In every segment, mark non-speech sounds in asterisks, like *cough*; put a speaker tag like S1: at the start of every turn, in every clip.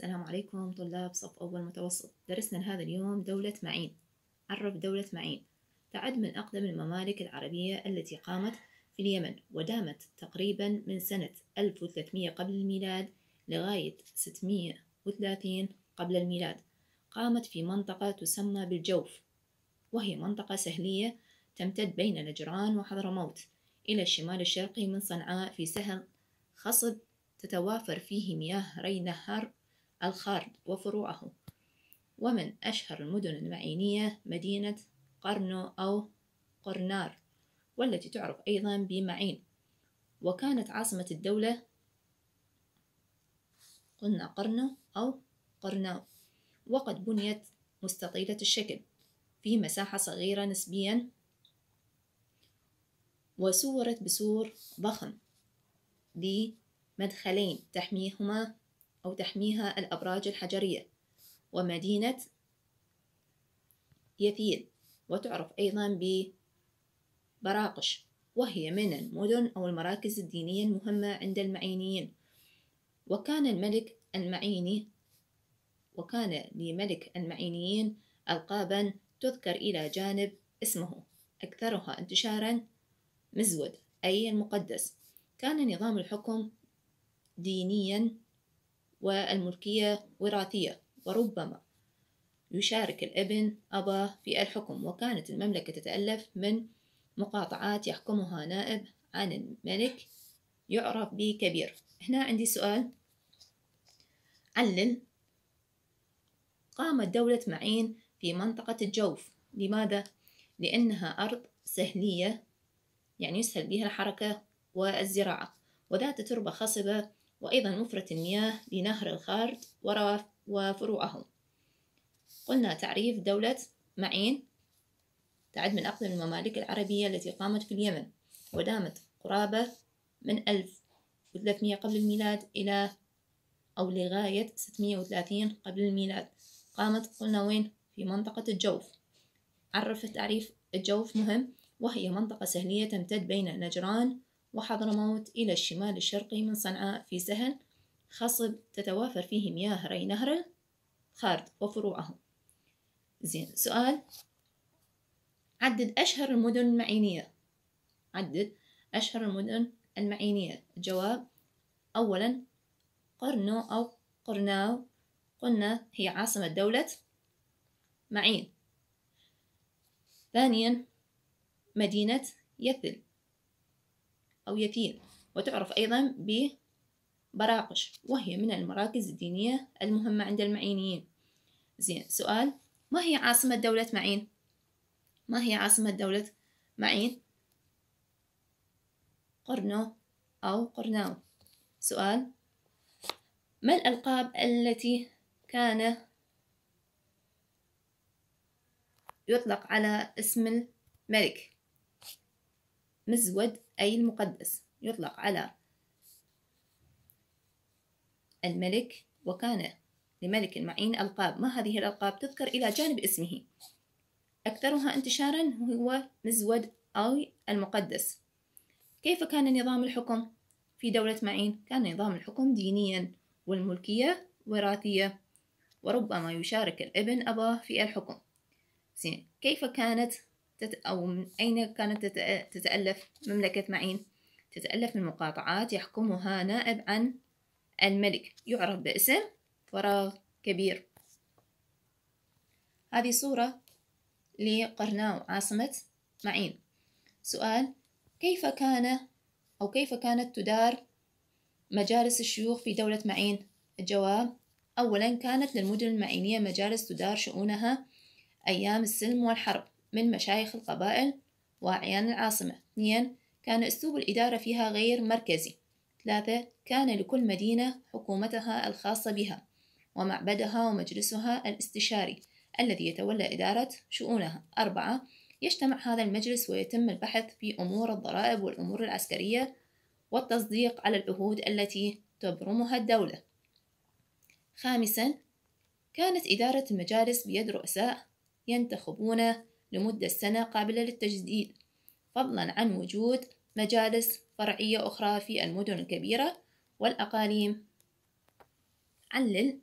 S1: السلام عليكم طلاب صف أول متوسط درسنا لهذا اليوم دولة معين عرف دولة معين تعد من أقدم الممالك العربية التي قامت في اليمن ودامت تقريبا من سنة 1300 قبل الميلاد لغاية 630 قبل الميلاد قامت في منطقة تسمى بالجوف وهي منطقة سهلية تمتد بين نجران وحضرموت إلى الشمال الشرقي من صنعاء في سهل خصب تتوافر فيه مياه ري نهر الخارد وفروعه ومن أشهر المدن المعينية مدينة قرنو أو قرنار والتي تعرف أيضا بمعين وكانت عاصمة الدولة قلنا قرنو أو قرناو وقد بنيت مستطيلة الشكل في مساحة صغيرة نسبيا وسورت بسور ضخم بمدخلين تحميهما أو تحميها الأبراج الحجرية ومدينة يثيل وتعرف أيضا ببراقش وهي من المدن أو المراكز الدينية المهمة عند المعينيين وكان الملك المعيني وكان لملك المعينيين ألقابا تذكر إلى جانب اسمه أكثرها انتشارا مزود أي المقدس كان نظام الحكم دينيا والملكية وراثية وربما يشارك الابن أباه في الحكم وكانت المملكة تتألف من مقاطعات يحكمها نائب عن الملك يعرف بكبير هنا عندي سؤال علل قامت دولة معين في منطقة الجوف لماذا؟ لأنها أرض سهلية يعني يسهل بها الحركة والزراعة وذات تربة خصبة وأيضا مفرة المياه لنهر الخارج وفروعه قلنا تعريف دولة معين تعد من أقدم الممالك العربية التي قامت في اليمن ودامت قرابة من 1300 قبل الميلاد إلى أو لغاية 630 قبل الميلاد قامت قلنا وين في منطقة الجوف عرف تعريف الجوف مهم وهي منطقة سهلية تمتد بين نجران وحضرموت إلى الشمال الشرقي من صنعاء في سهل خصب تتوافر فيه مياه ري نهر خارد وفروعه زين سؤال عدد أشهر المدن المعينية عدد أشهر المدن المعينية الجواب أولا قرنو أو قرناو قلنا هي عاصمة دولة معين ثانيا مدينة يثل أو يتيم وتعرف أيضا ببراقش وهي من المراكز الدينية المهمة عند المعينيين زين سؤال ما هي عاصمة دولة معين؟ ما هي عاصمة دولة معين؟ قرنو أو قرناو سؤال ما الألقاب التي كان يطلق على اسم الملك مزود أي المقدس يطلق على الملك وكان لملك المعين ألقاب ما هذه الألقاب تذكر إلى جانب اسمه أكثرها انتشارا هو مزود أو المقدس كيف كان نظام الحكم في دولة معين؟ كان نظام الحكم دينيا والملكية وراثية وربما يشارك الابن أباه في الحكم زين كيف كانت أو من أين كانت تتألف مملكة معين تتألف من مقاطعات يحكمها نائب عن الملك يعرف باسم فراغ كبير هذه صورة لقرناو عاصمة معين سؤال كيف كان أو كيف كانت تدار مجالس الشيوخ في دولة معين الجواب أولا كانت للمدن المعينية مجالس تدار شؤونها أيام السلم والحرب من مشايخ القبائل وأعيان العاصمة اثنين كان أسلوب الإدارة فيها غير مركزي ثلاثة كان لكل مدينة حكومتها الخاصة بها ومعبدها ومجلسها الاستشاري الذي يتولى إدارة شؤونها أربعة يجتمع هذا المجلس ويتم البحث في أمور الضرائب والأمور العسكرية والتصديق على العهود التي تبرمها الدولة خامسا كانت إدارة المجالس بيد رؤساء ينتخبون لمدة سنة قابلة للتجديد فضلا عن وجود مجالس فرعية أخرى في المدن الكبيرة والأقاليم علل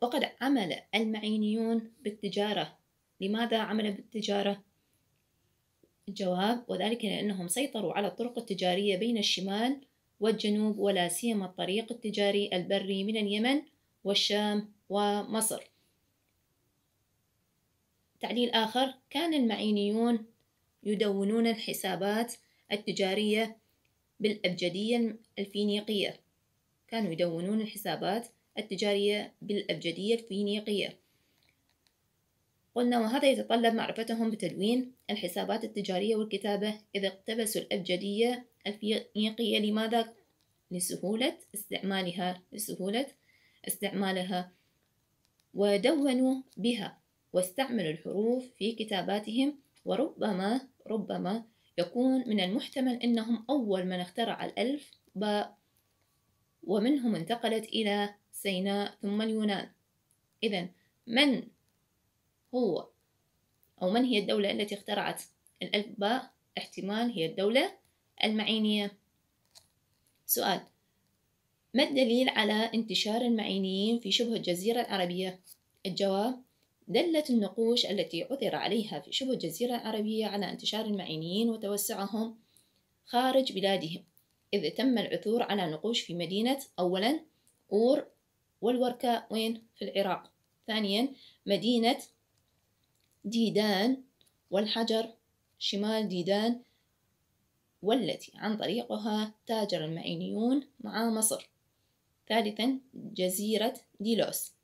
S1: وقد عمل المعينيون بالتجارة لماذا عمل بالتجارة؟ الجواب وذلك لأنهم سيطروا على الطرق التجارية بين الشمال والجنوب ولا سيما الطريق التجاري البري من اليمن والشام ومصر تعليل آخر كان المعينيون يدونون الحسابات التجارية بالأبجدية الفينيقية كانوا يدونون الحسابات التجارية بالأبجدية الفينيقية قلنا وهذا يتطلب معرفتهم بتدوين الحسابات التجارية والكتابة إذا اقتبسوا الأبجدية الفينيقية لماذا؟ لسهولة استعمالها لسهولة استعمالها ودونوا بها واستعملوا الحروف في كتاباتهم وربما ربما يكون من المحتمل أنهم أول من اخترع الألف باء ومنهم انتقلت إلى سيناء ثم اليونان إذا من هو أو من هي الدولة التي اخترعت الألف باء احتمال هي الدولة المعينية سؤال ما الدليل على انتشار المعينيين في شبه الجزيرة العربية؟ الجواب دلت النقوش التي عثر عليها في شبه الجزيرة العربية على انتشار المعينيين وتوسعهم خارج بلادهم إذ تم العثور على نقوش في مدينة أولا أور والوركة وين في العراق ثانيا مدينة ديدان والحجر شمال ديدان والتي عن طريقها تاجر المعينيون مع مصر ثالثا جزيرة ديلوس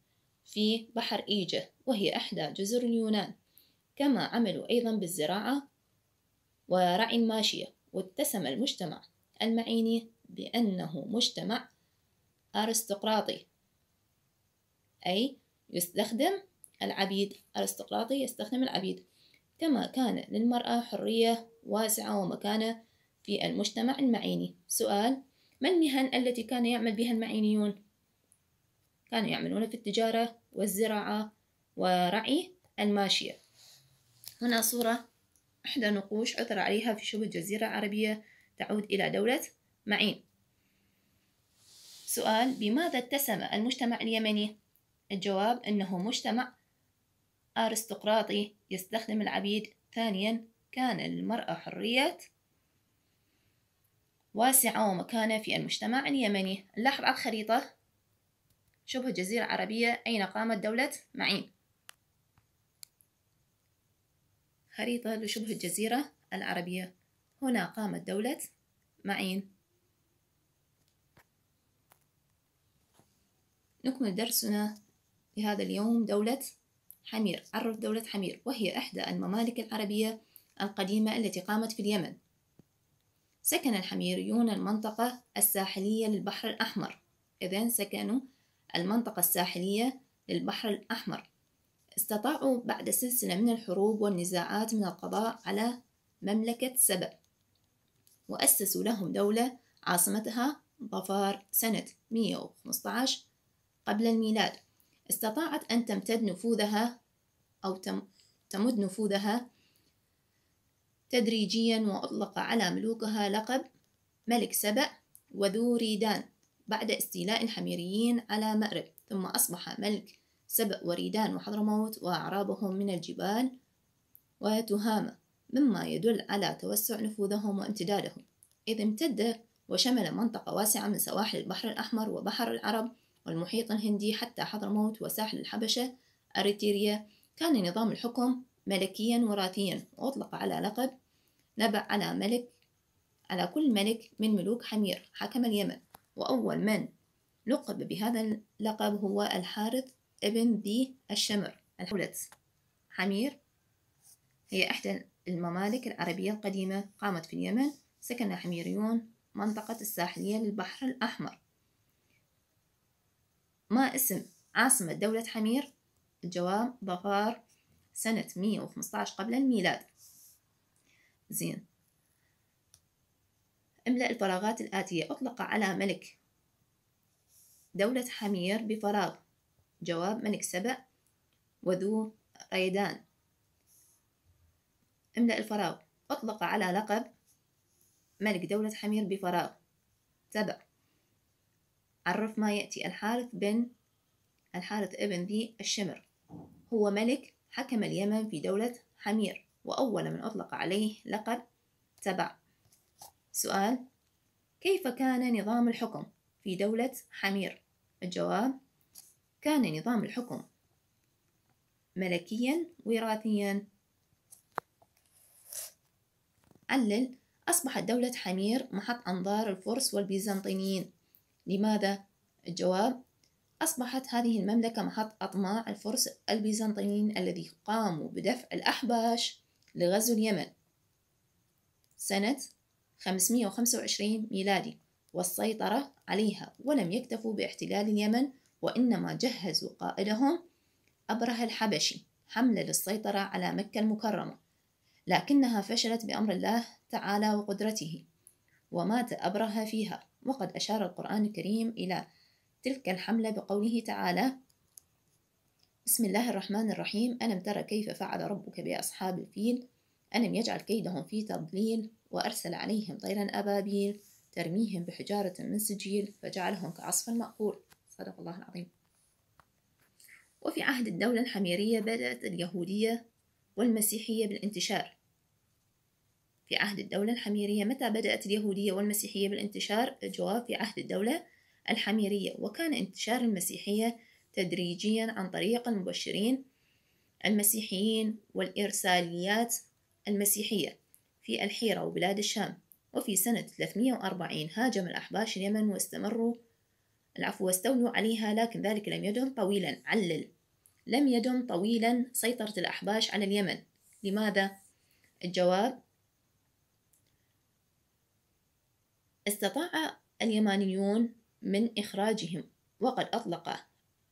S1: في بحر إيجة وهي إحدى جزر اليونان كما عملوا أيضا بالزراعة ورعي الماشية واتسم المجتمع المعيني بأنه مجتمع أرستقراطي أي يستخدم العبيد أرستقراطي يستخدم العبيد كما كان للمرأة حرية واسعة ومكانة في المجتمع المعيني سؤال ما المهن التي كان يعمل بها المعينيون؟ كانوا يعملون في التجارة والزراعة ورعي الماشية هنا صورة إحدى نقوش عثر عليها في شبه جزيرة عربية تعود إلى دولة معين سؤال بماذا اتسم المجتمع اليمني؟ الجواب أنه مجتمع أرستقراطي يستخدم العبيد ثانيا كان المرأة حرية واسعة ومكانة في المجتمع اليمني لاحظ على الخريطة شبه جزيرة عربية أين قامت دولة معين خريطة لشبه الجزيرة العربية هنا قامت دولة معين نكمل درسنا لهذا اليوم دولة حمير عرف دولة حمير وهي إحدى الممالك العربية القديمة التي قامت في اليمن سكن الحميريون المنطقة الساحلية للبحر الأحمر إذن سكنوا المنطقة الساحلية للبحر الأحمر استطاعوا بعد سلسلة من الحروب والنزاعات من القضاء على مملكة سبأ وأسسوا لهم دولة عاصمتها ظفار سنة 115 قبل الميلاد استطاعت أن تمتد نفوذها أو تمد نفوذها تدريجيا وأطلق على ملوكها لقب ملك سبأ وذو ريدان بعد استيلاء الحميريين على مأرب ثم أصبح ملك سبأ وريدان وحضرموت وأعرابهم من الجبال وتهامة مما يدل على توسع نفوذهم وامتدادهم إذ امتد وشمل منطقة واسعة من سواحل البحر الأحمر وبحر العرب والمحيط الهندي حتى حضرموت وساحل الحبشة أريتريا كان نظام الحكم ملكيا وراثيا وأطلق على لقب نبع على ملك على كل ملك من ملوك حمير حكم اليمن وأول من لقب بهذا اللقب هو الحارث ابن ذي الشمر الحولت حمير هي إحدى الممالك العربية القديمة قامت في اليمن سكن حميريون منطقة الساحلية للبحر الأحمر ما اسم عاصمة دولة حمير؟ الجواب ظفار سنة 115 قبل الميلاد زين املأ الفراغات الآتية أطلق على ملك دولة حمير بفراغ جواب ملك سبأ وذو ريدان املأ الفراغ أطلق على لقب ملك دولة حمير بفراغ سبع عرف ما يأتي الحارث بن الحارث ابن ذي الشمر هو ملك حكم اليمن في دولة حمير وأول من أطلق عليه لقب سبع سؤال كيف كان نظام الحكم في دولة حمير؟ الجواب كان نظام الحكم ملكيا وراثيا علل أصبحت دولة حمير محط أنظار الفرس والبيزنطيين لماذا؟ الجواب أصبحت هذه المملكة محط أطماع الفرس البيزنطيين الذي قاموا بدفع الأحباش لغزو اليمن سنة 525 ميلادي والسيطرة عليها ولم يكتفوا باحتلال اليمن وإنما جهزوا قائدهم أبره الحبشي حملة للسيطرة على مكة المكرمة لكنها فشلت بأمر الله تعالى وقدرته ومات أبرهة فيها وقد أشار القرآن الكريم إلى تلك الحملة بقوله تعالى بسم الله الرحمن الرحيم ألم ترى كيف فعل ربك بأصحاب الفيل ألم يجعل كيدهم في تضليل وأرسل عليهم طيرا أبابيل ترميهم بحجارة من سجيل فجعلهم كعصف مأكول صدق الله العظيم وفي عهد الدولة الحميرية بدأت اليهودية والمسيحية بالانتشار في عهد الدولة الحميرية متى بدأت اليهودية والمسيحية بالانتشار؟ الجواب في عهد الدولة الحميرية وكان انتشار المسيحية تدريجيا عن طريق المبشرين المسيحيين والإرساليات المسيحية في الحيرة وبلاد الشام وفي سنة 340 هاجم الأحباش اليمن واستمروا العفو واستولوا عليها لكن ذلك لم يدم طويلا علل لم يدم طويلا سيطرة الأحباش على اليمن لماذا؟ الجواب استطاع اليمانيون من إخراجهم وقد أطلق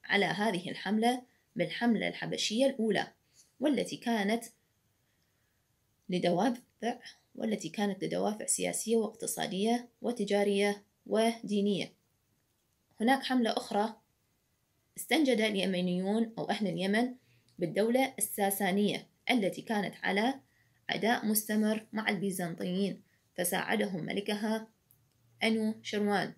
S1: على هذه الحملة بالحملة الحبشية الأولى والتي كانت لدواب المتقطع والتي كانت لدوافع سياسية واقتصادية وتجارية ودينية هناك حملة أخرى استنجد اليمنيون أو أهل اليمن بالدولة الساسانية التي كانت على عداء مستمر مع البيزنطيين فساعدهم ملكها أنو شروان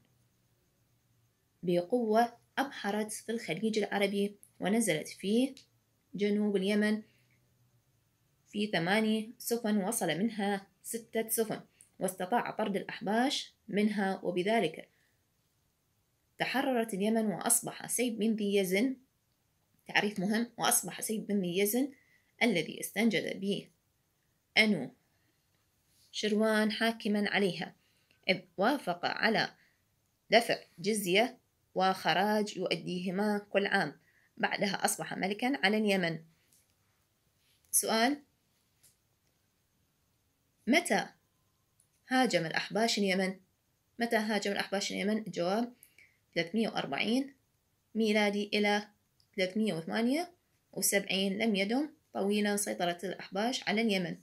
S1: بقوة أبحرت في الخليج العربي ونزلت في جنوب اليمن في ثماني سفن وصل منها ستة سفن واستطاع طرد الأحباش منها وبذلك تحررت اليمن وأصبح سيد بن ذي يزن تعريف مهم وأصبح سيد بن ذي يزن الذي استنجد به أنو شروان حاكما عليها إذ وافق على دفع جزية وخراج يؤديهما كل عام بعدها أصبح ملكا على اليمن سؤال متى هاجم الأحباش اليمن متى هاجم الأحباش اليمن الجواب 340 ميلادي إلى 378 لم يدم طويلا سيطرة الأحباش على اليمن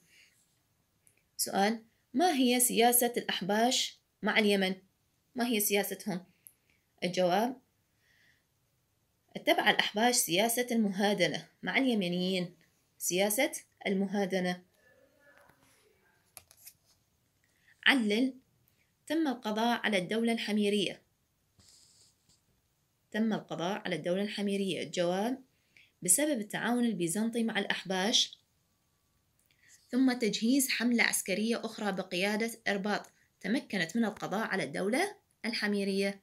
S1: سؤال ما هي سياسة الأحباش مع اليمن؟ ما هي سياستهم؟ الجواب اتبع الأحباش سياسة المهادنة مع اليمنيين سياسة المهادنة علل تم القضاء على الدولة الحميرية تم القضاء على الدولة الحميرية الجواب بسبب التعاون البيزنطي مع الأحباش ثم تجهيز حملة عسكرية أخرى بقيادة إرباط تمكنت من القضاء على الدولة الحميرية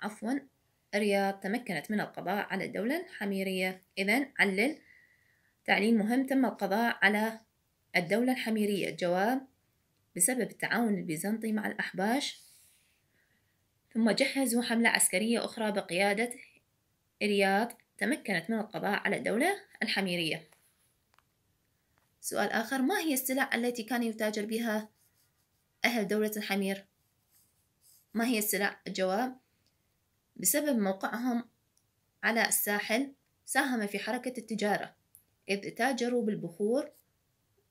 S1: عفوا الرياض تمكنت من القضاء على الدولة الحميرية إذا علل تعليل مهم تم القضاء على الدولة الحميرية الجواب بسبب التعاون البيزنطي مع الأحباش ثم جهزوا حملة عسكرية أخرى بقيادة إرياض تمكنت من القضاء على الدولة الحميرية سؤال آخر ما هي السلع التي كان يتاجر بها أهل دولة الحمير؟ ما هي السلع؟ الجواب بسبب موقعهم على الساحل ساهم في حركة التجارة إذ تاجروا بالبخور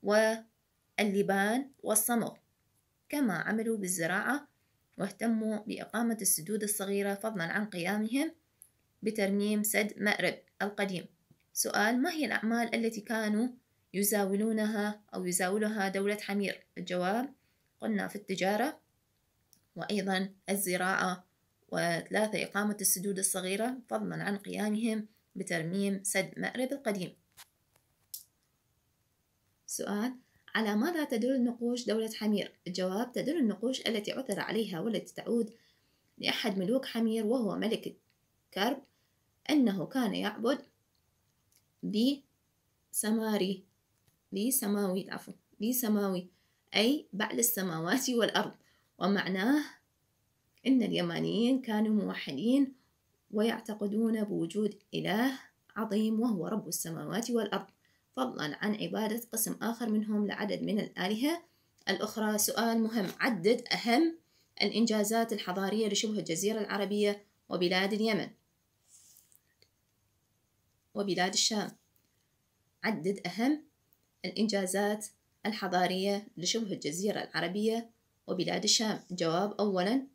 S1: واللبان والصمغ كما عملوا بالزراعة واهتموا بإقامة السدود الصغيرة فضلا عن قيامهم بترميم سد مأرب القديم سؤال ما هي الأعمال التي كانوا يزاولونها أو يزاولها دولة حمير الجواب قلنا في التجارة وأيضا الزراعة وثلاثة إقامة السدود الصغيرة فضلا عن قيامهم بترميم سد مأرب القديم سؤال على ماذا تدل نقوش دولة حمير؟ الجواب تدل النقوش التي عثر عليها والتي تعود لأحد ملوك حمير وهو ملك كرب أنه كان يعبد بي سماري بي سماوي عفوا بي سماوي أي بعد السماوات *laughs* والأرض ومعناه أن اليمانيين كانوا موحدين ويعتقدون بوجود إله عظيم وهو رب السماوات والأرض فضلا عن عبادة قسم آخر منهم لعدد من الآلهة الأخرى سؤال مهم عدد أهم الإنجازات الحضارية لشبه الجزيرة العربية وبلاد اليمن وبلاد الشام عدد أهم الإنجازات الحضارية لشبه الجزيرة العربية وبلاد الشام جواب أولا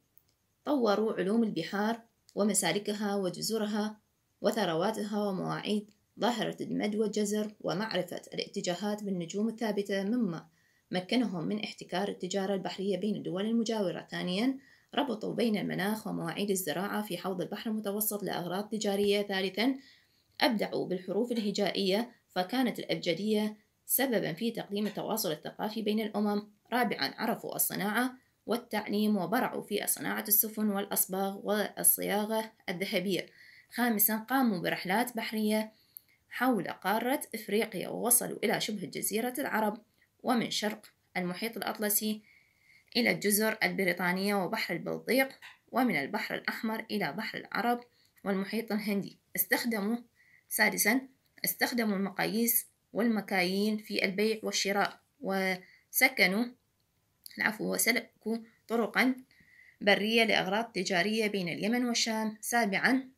S1: طوروا علوم البحار ومسالكها وجزرها وثرواتها ومواعيد ظاهرة المد والجزر ومعرفة الاتجاهات بالنجوم الثابتة مما مكنهم من احتكار التجارة البحرية بين الدول المجاورة ثانيا ربطوا بين المناخ ومواعيد الزراعة في حوض البحر المتوسط لأغراض تجارية ثالثا أبدعوا بالحروف الهجائية فكانت الأبجدية سببا في تقديم التواصل الثقافي بين الأمم رابعا عرفوا الصناعة والتعليم وبرعوا في صناعة السفن والأصباغ والصياغة الذهبية خامسا قاموا برحلات بحرية حول قارة إفريقيا ووصلوا إلى شبه جزيرة العرب ومن شرق المحيط الأطلسي إلى الجزر البريطانية وبحر البلطيق ومن البحر الأحمر إلى بحر العرب والمحيط الهندي استخدموا سادسا استخدموا المقاييس والمكايين في البيع والشراء وسكنوا العفو وسلكوا طرقا برية لأغراض تجارية بين اليمن والشام سابعا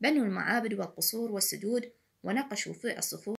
S1: بنوا المعابد والقصور والسدود ونقشوا في الصفوف